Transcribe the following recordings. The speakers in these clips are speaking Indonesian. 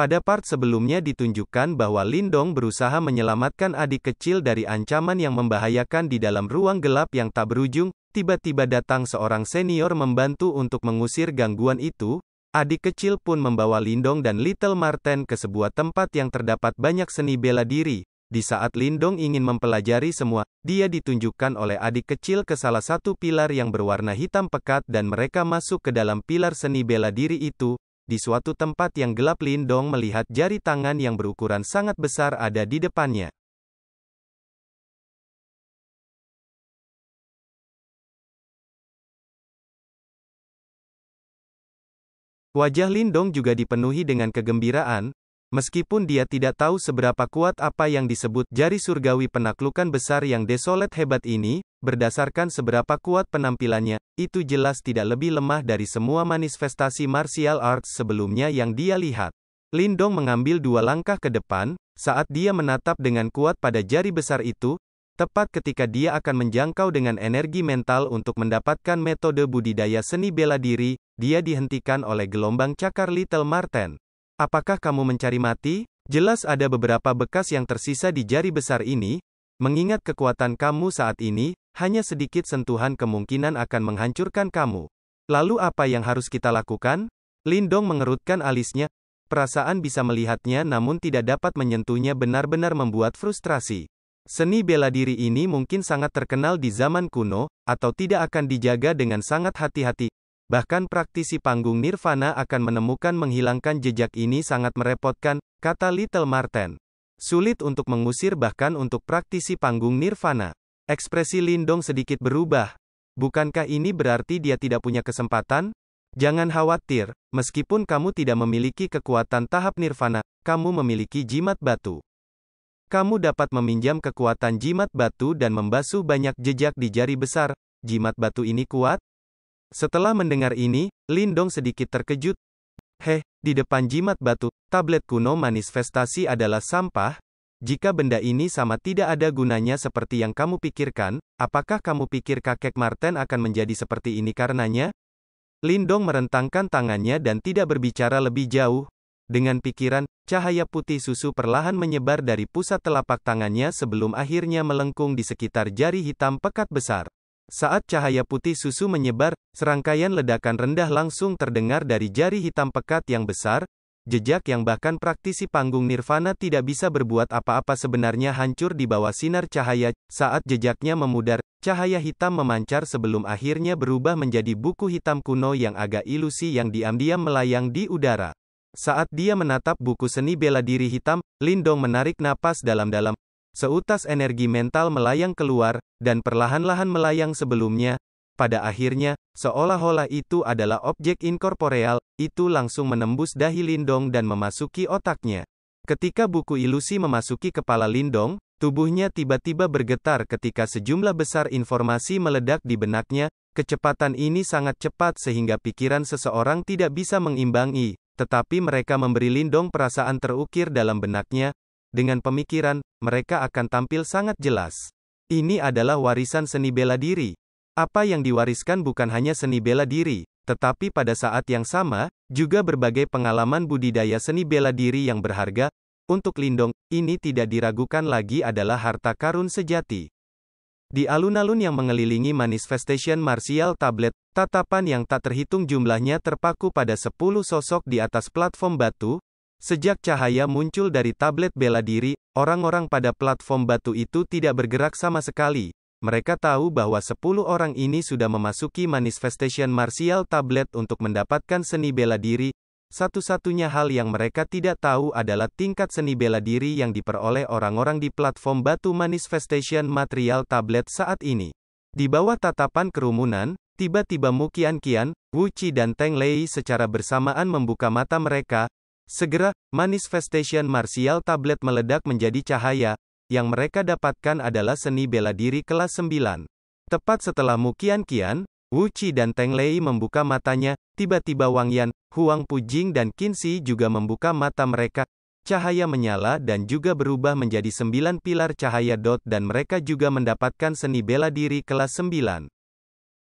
Pada part sebelumnya ditunjukkan bahwa Lindong berusaha menyelamatkan adik kecil dari ancaman yang membahayakan di dalam ruang gelap yang tak berujung, tiba-tiba datang seorang senior membantu untuk mengusir gangguan itu, adik kecil pun membawa Lindong dan Little Martin ke sebuah tempat yang terdapat banyak seni bela diri. Di saat Lindong ingin mempelajari semua, dia ditunjukkan oleh adik kecil ke salah satu pilar yang berwarna hitam pekat dan mereka masuk ke dalam pilar seni bela diri itu, di suatu tempat yang gelap Lindong melihat jari tangan yang berukuran sangat besar ada di depannya. Wajah Lindong juga dipenuhi dengan kegembiraan, Meskipun dia tidak tahu seberapa kuat apa yang disebut jari surgawi penaklukan besar yang desolet hebat ini, berdasarkan seberapa kuat penampilannya, itu jelas tidak lebih lemah dari semua manifestasi martial arts sebelumnya yang dia lihat. Lindong mengambil dua langkah ke depan, saat dia menatap dengan kuat pada jari besar itu, tepat ketika dia akan menjangkau dengan energi mental untuk mendapatkan metode budidaya seni bela diri, dia dihentikan oleh gelombang cakar Little Marten. Apakah kamu mencari mati? Jelas ada beberapa bekas yang tersisa di jari besar ini, mengingat kekuatan kamu saat ini, hanya sedikit sentuhan kemungkinan akan menghancurkan kamu. Lalu apa yang harus kita lakukan? Lindong mengerutkan alisnya, perasaan bisa melihatnya namun tidak dapat menyentuhnya benar-benar membuat frustrasi. Seni bela diri ini mungkin sangat terkenal di zaman kuno, atau tidak akan dijaga dengan sangat hati-hati, Bahkan praktisi panggung Nirvana akan menemukan menghilangkan jejak ini sangat merepotkan, kata Little Martin. Sulit untuk mengusir bahkan untuk praktisi panggung Nirvana. Ekspresi Lindong sedikit berubah. Bukankah ini berarti dia tidak punya kesempatan? Jangan khawatir, meskipun kamu tidak memiliki kekuatan tahap Nirvana, kamu memiliki jimat batu. Kamu dapat meminjam kekuatan jimat batu dan membasuh banyak jejak di jari besar. Jimat batu ini kuat, setelah mendengar ini, Lindong sedikit terkejut. Heh, di depan jimat batu, tablet kuno manifestasi adalah sampah. Jika benda ini sama tidak ada gunanya seperti yang kamu pikirkan, apakah kamu pikir kakek Marten akan menjadi seperti ini karenanya? Lindong merentangkan tangannya dan tidak berbicara lebih jauh. Dengan pikiran, cahaya putih susu perlahan menyebar dari pusat telapak tangannya sebelum akhirnya melengkung di sekitar jari hitam pekat besar. Saat cahaya putih susu menyebar, serangkaian ledakan rendah langsung terdengar dari jari hitam pekat yang besar, jejak yang bahkan praktisi panggung nirvana tidak bisa berbuat apa-apa sebenarnya hancur di bawah sinar cahaya, saat jejaknya memudar, cahaya hitam memancar sebelum akhirnya berubah menjadi buku hitam kuno yang agak ilusi yang diam-diam melayang di udara. Saat dia menatap buku seni bela diri hitam, Lindong menarik napas dalam-dalam, Seutas energi mental melayang keluar, dan perlahan-lahan melayang sebelumnya. Pada akhirnya, seolah-olah itu adalah objek inkorporeal, itu langsung menembus dahi Lindong dan memasuki otaknya. Ketika buku ilusi memasuki kepala Lindong, tubuhnya tiba-tiba bergetar ketika sejumlah besar informasi meledak di benaknya, kecepatan ini sangat cepat sehingga pikiran seseorang tidak bisa mengimbangi, tetapi mereka memberi Lindong perasaan terukir dalam benaknya, dengan pemikiran, mereka akan tampil sangat jelas. Ini adalah warisan seni bela diri. Apa yang diwariskan bukan hanya seni bela diri, tetapi pada saat yang sama, juga berbagai pengalaman budidaya seni bela diri yang berharga. Untuk Lindong, ini tidak diragukan lagi adalah harta karun sejati. Di alun-alun yang mengelilingi manifestation martial tablet, tatapan yang tak terhitung jumlahnya terpaku pada 10 sosok di atas platform batu, Sejak cahaya muncul dari tablet bela diri, orang-orang pada platform batu itu tidak bergerak sama sekali. Mereka tahu bahwa 10 orang ini sudah memasuki manifestation martial tablet untuk mendapatkan seni bela diri. Satu-satunya hal yang mereka tidak tahu adalah tingkat seni bela diri yang diperoleh orang-orang di platform batu manifestation material tablet saat ini. Di bawah tatapan kerumunan, tiba-tiba Mukian Kian, Wu Qi dan Teng Lei secara bersamaan membuka mata mereka, Segera, manifestation martial tablet meledak menjadi cahaya, yang mereka dapatkan adalah seni bela diri kelas 9. Tepat setelah Mukian kian, Wu Qi dan Teng Lei membuka matanya, tiba-tiba Wang Yan, Huang Pujing dan Qin Shi juga membuka mata mereka, cahaya menyala dan juga berubah menjadi sembilan pilar cahaya dot dan mereka juga mendapatkan seni bela diri kelas 9.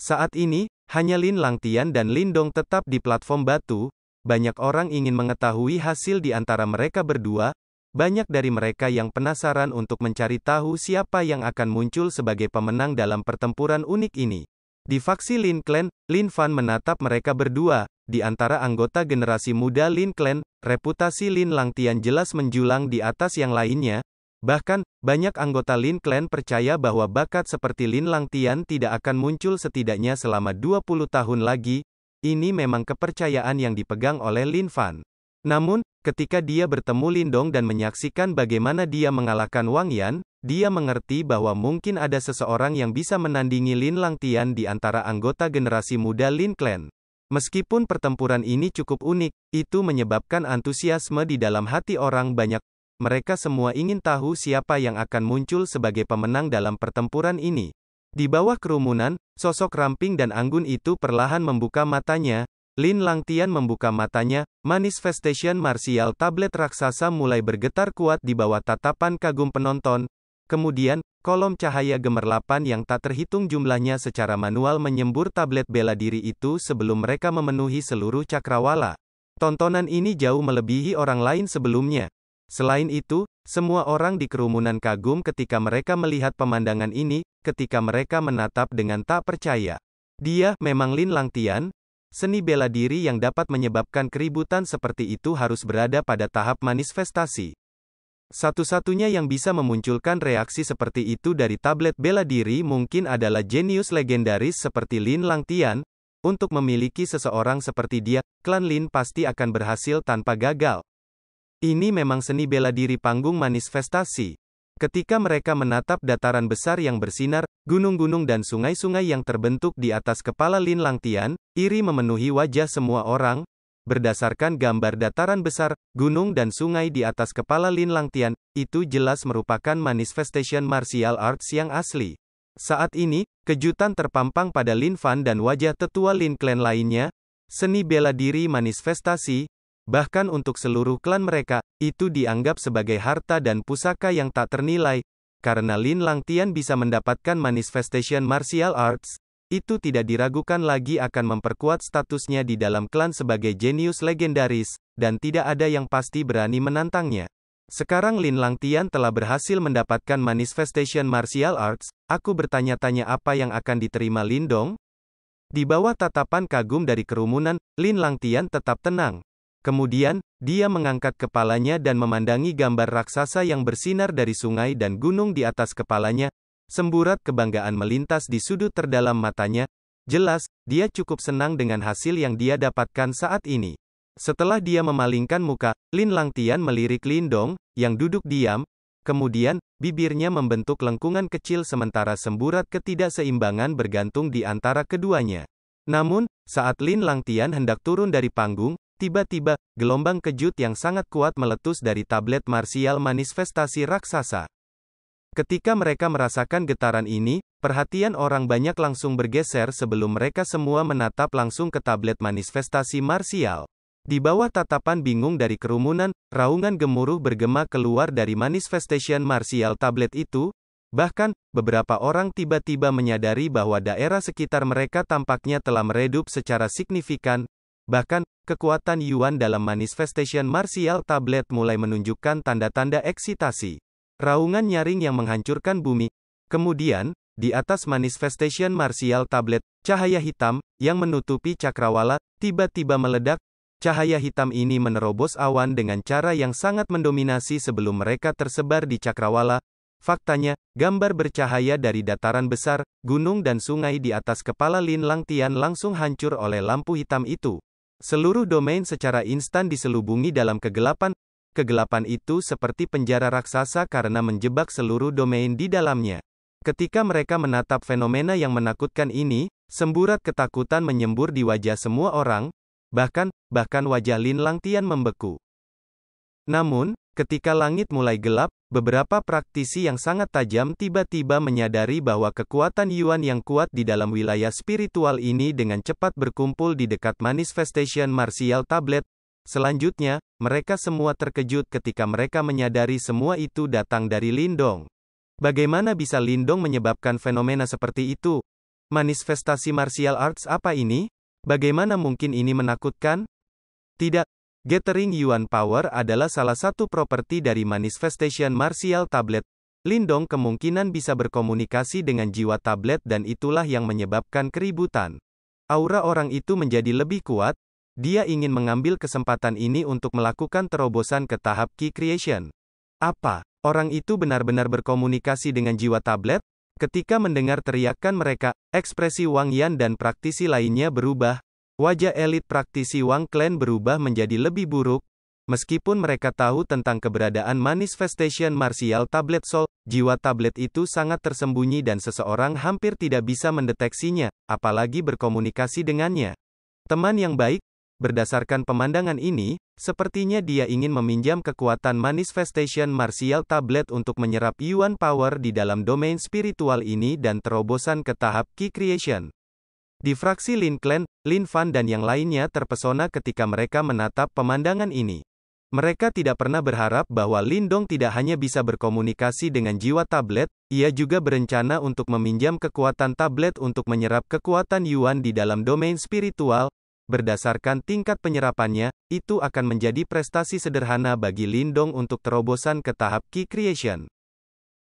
Saat ini, hanya Lin Langtian dan Lin Dong tetap di platform batu, banyak orang ingin mengetahui hasil di antara mereka berdua, banyak dari mereka yang penasaran untuk mencari tahu siapa yang akan muncul sebagai pemenang dalam pertempuran unik ini. Di faksi Lin Clan, Lin Fan menatap mereka berdua, di antara anggota generasi muda Lin Clan, reputasi Lin Langtian jelas menjulang di atas yang lainnya, Bahkan, banyak anggota Lin Clan percaya bahwa bakat seperti Lin Langtian tidak akan muncul setidaknya selama 20 tahun lagi, ini memang kepercayaan yang dipegang oleh Lin Fan. Namun, ketika dia bertemu Lin Dong dan menyaksikan bagaimana dia mengalahkan Wang Yan, dia mengerti bahwa mungkin ada seseorang yang bisa menandingi Lin Langtian di antara anggota generasi muda Lin Clan. Meskipun pertempuran ini cukup unik, itu menyebabkan antusiasme di dalam hati orang banyak. Mereka semua ingin tahu siapa yang akan muncul sebagai pemenang dalam pertempuran ini. Di bawah kerumunan, sosok ramping dan anggun itu perlahan membuka matanya. Lin Langtian membuka matanya, manifestation martial tablet raksasa mulai bergetar kuat di bawah tatapan kagum penonton. Kemudian, kolom cahaya gemerlapan yang tak terhitung jumlahnya secara manual menyembur tablet bela diri itu sebelum mereka memenuhi seluruh cakrawala. Tontonan ini jauh melebihi orang lain sebelumnya. Selain itu, semua orang di kerumunan kagum ketika mereka melihat pemandangan ini, ketika mereka menatap dengan tak percaya. Dia, memang Lin Langtian, seni bela diri yang dapat menyebabkan keributan seperti itu harus berada pada tahap manifestasi. Satu-satunya yang bisa memunculkan reaksi seperti itu dari tablet bela diri mungkin adalah jenius legendaris seperti Lin Langtian. Untuk memiliki seseorang seperti dia, klan Lin pasti akan berhasil tanpa gagal. Ini memang seni bela diri panggung manifestasi. Ketika mereka menatap dataran besar yang bersinar, gunung-gunung dan sungai-sungai yang terbentuk di atas kepala Lin Langtian, iri memenuhi wajah semua orang. Berdasarkan gambar dataran besar, gunung dan sungai di atas kepala Lin Langtian, itu jelas merupakan manifestation martial arts yang asli. Saat ini, kejutan terpampang pada Lin Fan dan wajah tetua Lin Clan lainnya. Seni bela diri manifestasi, Bahkan untuk seluruh klan mereka, itu dianggap sebagai harta dan pusaka yang tak ternilai, karena Lin Langtian bisa mendapatkan manifestation martial arts, itu tidak diragukan lagi akan memperkuat statusnya di dalam klan sebagai jenius legendaris, dan tidak ada yang pasti berani menantangnya. Sekarang Lin Langtian telah berhasil mendapatkan manifestation martial arts, aku bertanya-tanya apa yang akan diterima Lin Dong? Di bawah tatapan kagum dari kerumunan, Lin Langtian tetap tenang. Kemudian, dia mengangkat kepalanya dan memandangi gambar raksasa yang bersinar dari sungai dan gunung di atas kepalanya. Semburat kebanggaan melintas di sudut terdalam matanya. Jelas, dia cukup senang dengan hasil yang dia dapatkan saat ini. Setelah dia memalingkan muka, Lin Langtian melirik Lin Dong yang duduk diam. Kemudian, bibirnya membentuk lengkungan kecil sementara semburat ketidakseimbangan bergantung di antara keduanya. Namun, saat Lin Langtian hendak turun dari panggung, Tiba-tiba, gelombang kejut yang sangat kuat meletus dari tablet marsial manifestasi raksasa. Ketika mereka merasakan getaran ini, perhatian orang banyak langsung bergeser sebelum mereka semua menatap langsung ke tablet manifestasi marsial. Di bawah tatapan bingung dari kerumunan, raungan gemuruh bergema keluar dari manifestation marsial tablet itu, Bahkan, beberapa orang tiba-tiba menyadari bahwa daerah sekitar mereka tampaknya telah meredup secara signifikan, Bahkan, kekuatan Yuan dalam manifestation martial tablet mulai menunjukkan tanda-tanda eksitasi. Raungan nyaring yang menghancurkan bumi. Kemudian, di atas manifestation martial tablet, cahaya hitam, yang menutupi cakrawala, tiba-tiba meledak. Cahaya hitam ini menerobos awan dengan cara yang sangat mendominasi sebelum mereka tersebar di cakrawala. Faktanya, gambar bercahaya dari dataran besar, gunung dan sungai di atas kepala Lin Langtian langsung hancur oleh lampu hitam itu. Seluruh domain secara instan diselubungi dalam kegelapan. Kegelapan itu seperti penjara raksasa karena menjebak seluruh domain di dalamnya. Ketika mereka menatap fenomena yang menakutkan ini, semburat ketakutan menyembur di wajah semua orang, bahkan, bahkan wajah Lin Lang Tian membeku. Namun, ketika langit mulai gelap, Beberapa praktisi yang sangat tajam tiba-tiba menyadari bahwa kekuatan Yuan yang kuat di dalam wilayah spiritual ini dengan cepat berkumpul di dekat manifestation martial tablet. Selanjutnya, mereka semua terkejut ketika mereka menyadari semua itu datang dari Lindong. Bagaimana bisa Lindong menyebabkan fenomena seperti itu? Manifestasi martial arts apa ini? Bagaimana mungkin ini menakutkan? Tidak, Gathering Yuan Power adalah salah satu properti dari Manifestation Martial Tablet. Lindong kemungkinan bisa berkomunikasi dengan jiwa tablet dan itulah yang menyebabkan keributan. Aura orang itu menjadi lebih kuat, dia ingin mengambil kesempatan ini untuk melakukan terobosan ke tahap key creation. Apa? Orang itu benar-benar berkomunikasi dengan jiwa tablet? Ketika mendengar teriakan mereka, ekspresi Wang Yan dan praktisi lainnya berubah, Wajah elit praktisi Wang Clan berubah menjadi lebih buruk, meskipun mereka tahu tentang keberadaan manifestation martial tablet Sol, jiwa tablet itu sangat tersembunyi dan seseorang hampir tidak bisa mendeteksinya, apalagi berkomunikasi dengannya. Teman yang baik, berdasarkan pemandangan ini, sepertinya dia ingin meminjam kekuatan manifestation martial tablet untuk menyerap Yuan Power di dalam domain spiritual ini dan terobosan ke tahap Key Creation. Di fraksi Lin Clan, Lin Fan dan yang lainnya terpesona ketika mereka menatap pemandangan ini. Mereka tidak pernah berharap bahwa Lin Dong tidak hanya bisa berkomunikasi dengan jiwa tablet, ia juga berencana untuk meminjam kekuatan tablet untuk menyerap kekuatan Yuan di dalam domain spiritual. Berdasarkan tingkat penyerapannya, itu akan menjadi prestasi sederhana bagi Lin Dong untuk terobosan ke tahap Key Creation.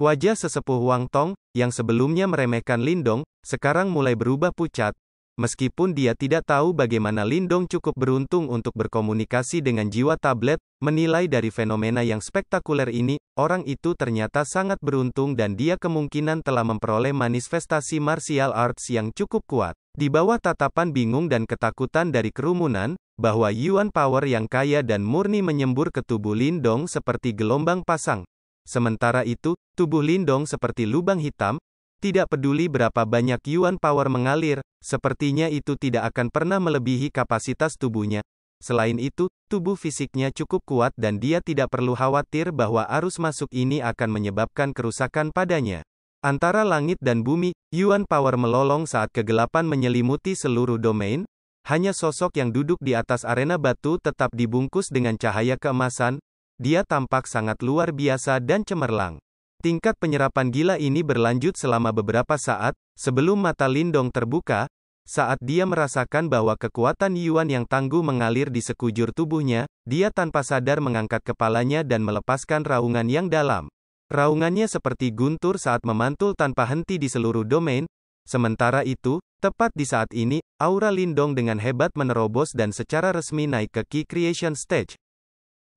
Wajah sesepuh Wang Tong, yang sebelumnya meremehkan Lindong, sekarang mulai berubah pucat. Meskipun dia tidak tahu bagaimana Lindong cukup beruntung untuk berkomunikasi dengan jiwa tablet, menilai dari fenomena yang spektakuler ini, orang itu ternyata sangat beruntung dan dia kemungkinan telah memperoleh manifestasi martial arts yang cukup kuat. Di bawah tatapan bingung dan ketakutan dari kerumunan, bahwa Yuan Power yang kaya dan murni menyembur ke tubuh Lindong seperti gelombang pasang, Sementara itu, tubuh Lindong seperti lubang hitam, tidak peduli berapa banyak Yuan Power mengalir, sepertinya itu tidak akan pernah melebihi kapasitas tubuhnya. Selain itu, tubuh fisiknya cukup kuat dan dia tidak perlu khawatir bahwa arus masuk ini akan menyebabkan kerusakan padanya. Antara langit dan bumi, Yuan Power melolong saat kegelapan menyelimuti seluruh domain, hanya sosok yang duduk di atas arena batu tetap dibungkus dengan cahaya keemasan, dia tampak sangat luar biasa dan cemerlang. Tingkat penyerapan gila ini berlanjut selama beberapa saat, sebelum mata Lindong terbuka, saat dia merasakan bahwa kekuatan Yuan yang tangguh mengalir di sekujur tubuhnya, dia tanpa sadar mengangkat kepalanya dan melepaskan raungan yang dalam. Raungannya seperti guntur saat memantul tanpa henti di seluruh domain. Sementara itu, tepat di saat ini, aura Lindong dengan hebat menerobos dan secara resmi naik ke Key Creation Stage.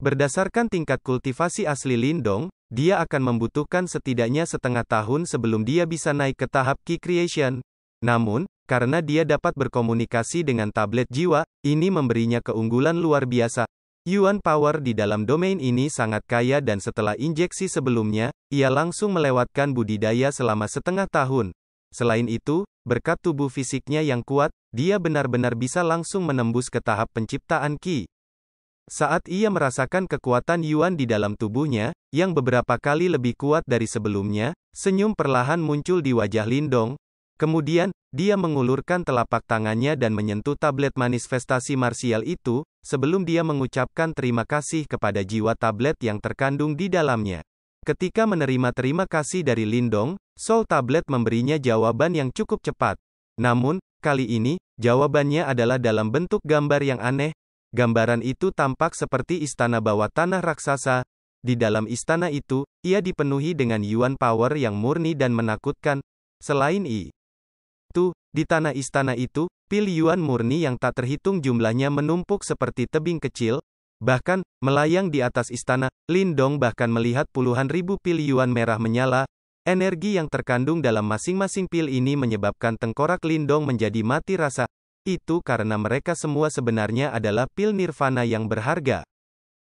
Berdasarkan tingkat kultivasi asli Lindong, dia akan membutuhkan setidaknya setengah tahun sebelum dia bisa naik ke tahap key creation. Namun, karena dia dapat berkomunikasi dengan tablet jiwa, ini memberinya keunggulan luar biasa. Yuan Power di dalam domain ini sangat kaya dan setelah injeksi sebelumnya, ia langsung melewatkan budidaya selama setengah tahun. Selain itu, berkat tubuh fisiknya yang kuat, dia benar-benar bisa langsung menembus ke tahap penciptaan Ki. Saat ia merasakan kekuatan Yuan di dalam tubuhnya, yang beberapa kali lebih kuat dari sebelumnya, senyum perlahan muncul di wajah Lindong. Kemudian, dia mengulurkan telapak tangannya dan menyentuh tablet manifestasi marsial itu, sebelum dia mengucapkan terima kasih kepada jiwa tablet yang terkandung di dalamnya. Ketika menerima terima kasih dari Lindong, Soul Tablet memberinya jawaban yang cukup cepat. Namun, kali ini, jawabannya adalah dalam bentuk gambar yang aneh, Gambaran itu tampak seperti istana bawah tanah raksasa. Di dalam istana itu, ia dipenuhi dengan Yuan Power yang murni dan menakutkan. Selain itu, di tanah istana itu, pil Yuan murni yang tak terhitung jumlahnya menumpuk seperti tebing kecil, bahkan melayang di atas istana. Lindong bahkan melihat puluhan ribu pil Yuan merah menyala. Energi yang terkandung dalam masing-masing pil ini menyebabkan tengkorak Lindong menjadi mati rasa. Itu karena mereka semua sebenarnya adalah pil nirvana yang berharga.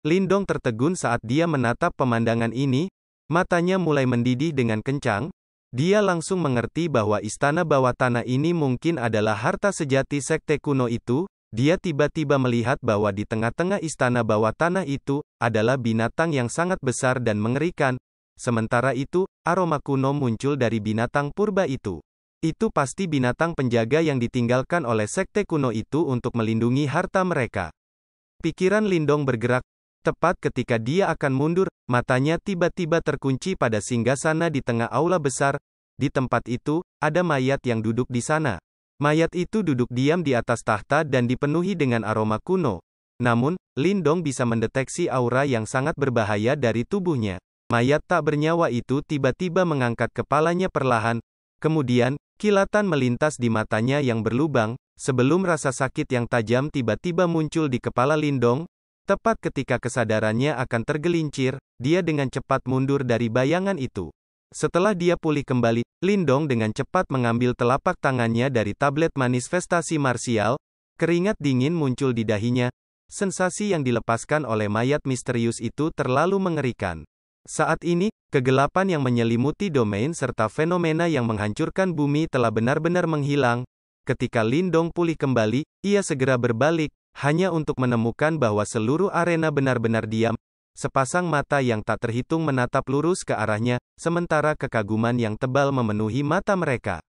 Lindong tertegun saat dia menatap pemandangan ini, matanya mulai mendidih dengan kencang, dia langsung mengerti bahwa istana bawah tanah ini mungkin adalah harta sejati sekte kuno itu, dia tiba-tiba melihat bahwa di tengah-tengah istana bawah tanah itu, adalah binatang yang sangat besar dan mengerikan, sementara itu, aroma kuno muncul dari binatang purba itu. Itu pasti binatang penjaga yang ditinggalkan oleh sekte kuno itu untuk melindungi harta mereka. Pikiran Lindong bergerak, tepat ketika dia akan mundur, matanya tiba-tiba terkunci pada singgasana di tengah aula besar. Di tempat itu, ada mayat yang duduk di sana. Mayat itu duduk diam di atas tahta dan dipenuhi dengan aroma kuno. Namun, Lindong bisa mendeteksi aura yang sangat berbahaya dari tubuhnya. Mayat tak bernyawa itu tiba-tiba mengangkat kepalanya perlahan, Kemudian, kilatan melintas di matanya yang berlubang, sebelum rasa sakit yang tajam tiba-tiba muncul di kepala Lindong, tepat ketika kesadarannya akan tergelincir, dia dengan cepat mundur dari bayangan itu. Setelah dia pulih kembali, Lindong dengan cepat mengambil telapak tangannya dari tablet manifestasi marsial, keringat dingin muncul di dahinya, sensasi yang dilepaskan oleh mayat misterius itu terlalu mengerikan. Saat ini, kegelapan yang menyelimuti domain serta fenomena yang menghancurkan bumi telah benar-benar menghilang. Ketika Lindong pulih kembali, ia segera berbalik, hanya untuk menemukan bahwa seluruh arena benar-benar diam. Sepasang mata yang tak terhitung menatap lurus ke arahnya, sementara kekaguman yang tebal memenuhi mata mereka.